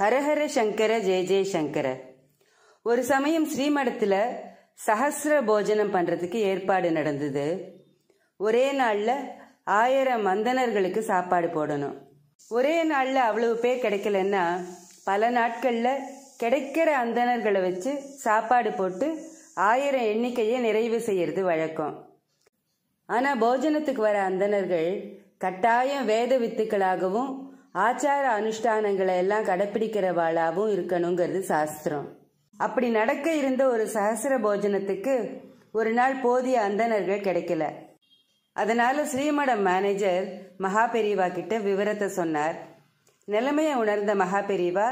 ஹரஹர சங்கர ஜெய ஜெய சங்கர ஒரு சமயம் ஸ்ரீமடத்துல சஹசிர போஜனம் பண்ணுறதுக்கு ஏற்பாடு நடந்தது ஒரே நாளில் ஆயிரம் மந்தனர்களுக்கு சாப்பாடு போடணும் ஒரே நாளில் அவ்வளவு பேர் கிடைக்கலன்னா பல நாட்களில் கிடைக்கிற அந்தணர்களை வச்சு சாப்பாடு போட்டு ஆயிரம் எண்ணிக்கையை நிறைவு செய்யறது வழக்கம் ஆனால் போஜனத்துக்கு வர அந்தணர்கள் கட்டாயம் வேத வித்துக்களாகவும் ஆச்சார அனுஷ்டானங்களை எல்லாம் கடைப்பிடிக்கிறவாளாவும் இருக்கணுங்கிறது சாஸ்திரம் அப்படி நடக்க இருந்த ஒரு சகசிர போஜனத்துக்கு ஒரு நாள் போதிய அந்தணர்கள் கிடைக்கல அதனால ஸ்ரீமடம் மேனேஜர் மகா பெரியவா கிட்ட விவரத்தை சொன்னார் நிலைமையை உணர்ந்த மகா பெரியவா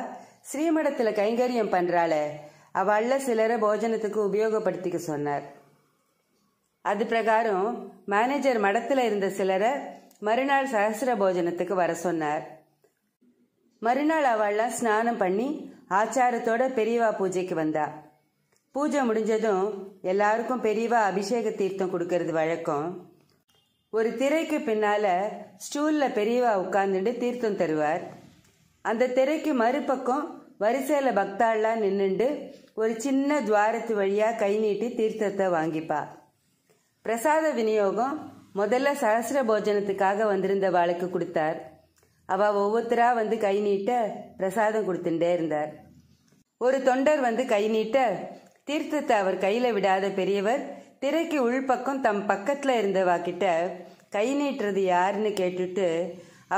ஸ்ரீமடத்தில் கைங்கரியம் பண்றாள அவள்ல சிலரை போஜனத்துக்கு உபயோகப்படுத்திக்க சொன்னார் அது பிரகாரம் மேனேஜர் மடத்தில் இருந்த சிலரை மறுநாள் சகசிர போஜனத்துக்கு வர சொன்னார் மறுநாள் அவள்லாம் ஸ்நானம் பண்ணி ஆச்சாரத்தோட பெரியவா பூஜைக்கு வந்தா பூஜை முடிஞ்சதும் எல்லாருக்கும் பெரியவா அபிஷேக தீர்த்தம் கொடுக்கறது வழக்கம் ஒரு திரைக்கு பின்னால ஸ்டூல்ல பெரியவா உட்கார்ந்துட்டு தீர்த்தம் தருவார் அந்த திரைக்கு மறுபக்கம் வரிசையில பக்தாள்லாம் நின்னுண்டு ஒரு சின்ன துவாரத்து வழியா கை நீட்டி தீர்த்தத்தை வாங்கிப்பா பிரசாத விநியோகம் முதல்ல சகசிர போஜனத்துக்காக வந்திருந்த வாளுக்கு கொடுத்தார் அவள் ஒவ்வொருத்தராக வந்து கை நீட்ட பிரசாதம் கொடுத்துட்டே இருந்தார் ஒரு தொண்டர் வந்து கை நீட்ட தீர்த்தத்தை அவர் கையில் விடாத பெரியவர் திரைக்கு உள்பக்கம் தம் பக்கத்தில் இருந்தவாக்கிட்ட கிட்ட கை நீட்டுறது யாருன்னு கேட்டுட்டு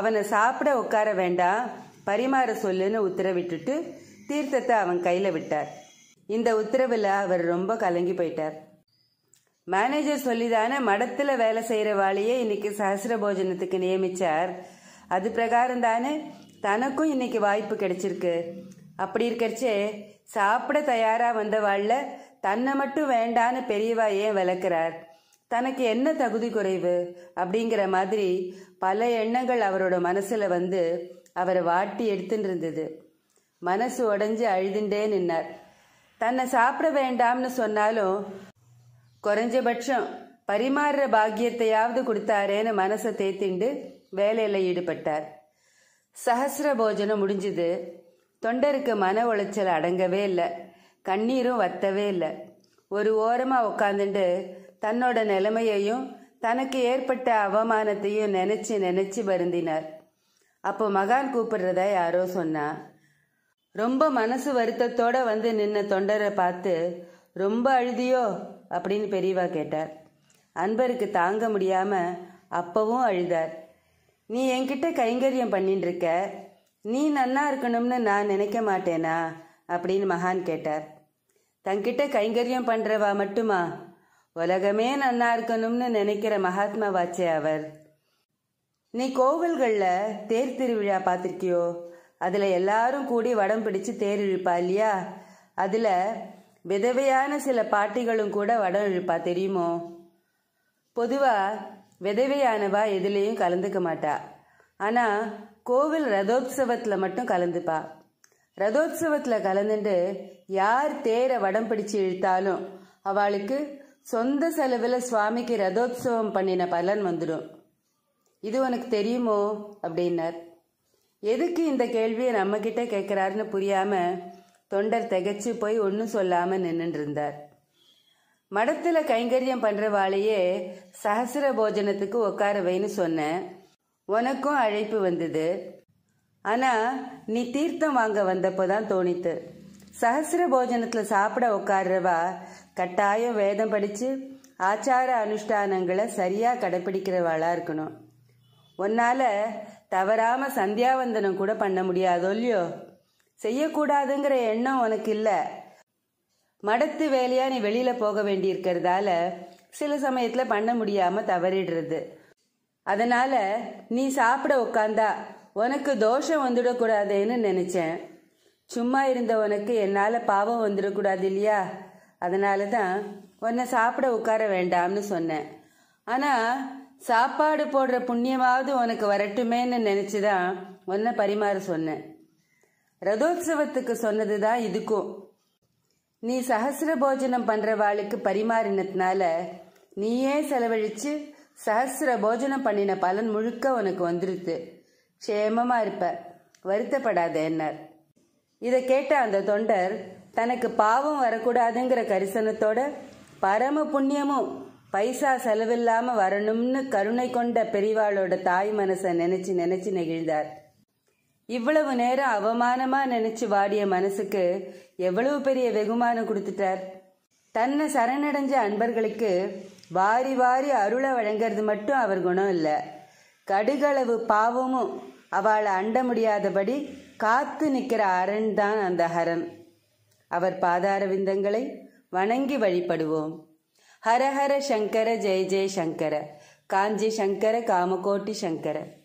அவனை சாப்பிட உட்கார வேண்டாம் பரிமாற சொல்லுன்னு உத்தரவிட்டுட்டு தீர்த்தத்தை அவன் கையில் விட்டார் இந்த உத்தரவில் அவர் ரொம்ப கலங்கி போயிட்டார் மேனேஜர் சொல்லிதானே மடத்தில் வேலை செய்கிற வாழையே இன்னைக்கு சஹசிர போஜனத்துக்கு நியமிச்சார் அது பிரகாரம் தானே தனக்கும் இன்னைக்கு வாய்ப்பு கிடைச்சிருக்கு அப்படி இருக்கிறச்சே சாப்பிட தயாராக வந்தவாழ்ல தன்னை மட்டும் வேண்டான்னு பெரியவா ஏன் வளர்க்குறார் தனக்கு என்ன தகுதி குறைவு அப்படிங்கிற மாதிரி பல எண்ணங்கள் அவரோட மனசில் வந்து அவரை வாட்டி எடுத்துன்னு இருந்தது மனசு உடஞ்சி அழுதுண்டே நின்னார் தன்னை சாப்பிட வேண்டாம்னு சொன்னாலும் குறைஞ்சபட்சம் பரிமாறுற பாக்கியத்தையாவது கொடுத்தாரேன்னு மனசை தேத்திண்டு வேலையில் ஈடுபட்டார் சஹசிர போஜனம் முடிஞ்சுது தொண்டருக்கு மன உளைச்சல் அடங்கவே இல்லை கண்ணீரும் வத்தவே இல்லை ஒரு ஓரமாக உட்காந்துட்டு தன்னோட நிலைமையையும் தனக்கு ஏற்பட்ட அவமானத்தையும் நினச்சி நினச்சி வருந்தினார் அப்போ மகான் கூப்பிடுறத யாரோ சொன்னா ரொம்ப மனசு வருத்தத்தோட வந்து நின்ன தொண்டரை பார்த்து ரொம்ப அழுதியோ அப்படின்னு பெரியவா கேட்டார் அன்பருக்கு தாங்க முடியாம அப்பவும் அழுதார் நீ என்கிட்ட கைங்கரியம் பண்ணிட்டு இருக்க நீ நன்னா இருக்கணும்னு நான் நினைக்க மாட்டேனா அப்படின்னு மகான் கேட்டார் தங்கிட்ட கைங்கரியம் பண்ணுறவா மட்டுமா உலகமே நன்னா இருக்கணும்னு நினைக்கிற மகாத்மா வாச்சே அவர் நீ கோவில்களில் தேர் திருவிழா பார்த்துருக்கியோ அதில் எல்லாரும் கூடி வடம் பிடிச்சு தேர் இழுப்பா இல்லையா அதில் விதவையான சில பாட்டிகளும் கூட வடம் இழுப்பா தெரியுமோ பொதுவாக விதவையானவா எதுலேயும் கலந்துக்க மாட்டா ஆனால் கோவில் ரதோத்சவத்துல மட்டும் கலந்துப்பா ரதோத்சவத்துல கலந்துட்டு யார் தேரை வடம் பிடிச்சு இழுத்தாலும் அவளுக்கு சொந்த செலவில் சுவாமிக்கு ரதோத்சவம் பண்ணின பலன் வந்துடும் இது உனக்கு தெரியுமோ அப்படின்னார் எதுக்கு இந்த கேள்வியை நம்ம கிட்ட கேட்குறாருன்னு புரியாமல் தொண்டர் திகச்சு போய் ஒன்றும் சொல்லாமல் நின்றுட்டு இருந்தார் மடத்தில் கைங்கரியம் பண்ணுற வாழையே சஹசிர போஜனத்துக்கு உட்கார வைன்னு சொன்னேன் உனக்கும் அழைப்பு வந்தது ஆனால் நீ தீர்த்தம் வாங்க வந்தப்போ தான் தோணித்து சஹசிர போஜனத்தில் சாப்பிட உட்காடுறவா கட்டாயம் வேதம் படித்து ஆச்சார அனுஷ்டானங்களை சரியாக கடைபிடிக்கிறவாளா இருக்கணும் உன்னால் தவறாமல் சந்தியாவந்தனம் கூட பண்ண முடியாதோ இல்லையோ செய்யக்கூடாதுங்கிற எண்ணம் உனக்கு இல்லை மடத்து வேலையாக நீ வெளியில் போக வேண்டியிருக்கிறதால சில சமயத்தில் பண்ண முடியாமல் தவறிடுறது அதனால் நீ சாப்பிட உட்காந்தா உனக்கு தோஷம் வந்துடக்கூடாதுன்னு நினச்சேன் சும்மா இருந்த உனக்கு என்னால் பாவம் வந்துடக்கூடாது இல்லையா அதனால தான் உன்னை சாப்பிட உட்கார வேண்டாம்னு சொன்னேன் ஆனால் சாப்பாடு போடுற புண்ணியமாவது உனக்கு வரட்டுமேன்னு நினச்சி தான் உன்னை பரிமாற சொன்னேன் ரதோத்சவத்துக்கு சொன்னது தான் இதுக்கும் நீ சகசிர போஜனம் பண்றவாளுக்கு பரிமாறினதுனால நீயே செலவழிச்சு சகசிர போஜனம் பண்ணின பலன் முழுக்க உனக்கு வந்துருது க்ஷேமமா இருப்ப வருத்தப்படாத என்னார் இதை கேட்ட அந்த தொண்டர் தனக்கு பாவம் வரக்கூடாதுங்கிற கரிசனத்தோட பரம புண்ணியமும் பைசா செலவில்லாம வரணும்னு கருணை கொண்ட பெரிவாளோட தாய் மனசை நினைச்சு நினைச்சு நெகிழ்ந்தார் இவ்வளவு நேரம் அவமானமா நினைச்சு வாடிய மனசுக்கு எவ்வளவு பெரிய வெகுமானம் கொடுத்துட்டார் தன்னை சரணடைஞ்ச அன்பர்களுக்கு வாரி வாரி அருளை வழங்கிறது மட்டும் அவர் குணம் இல்லை கடுகளவு பாவமும் அவளை அண்ட முடியாதபடி காத்து நிற்கிற அரண் தான் அந்த ஹரம் அவர் பாதார விந்தங்களை வணங்கி வழிபடுவோம் ஹரஹர சங்கர ஜெய ஜெய சங்கர காஞ்சி சங்கர காமகோட்டி சங்கர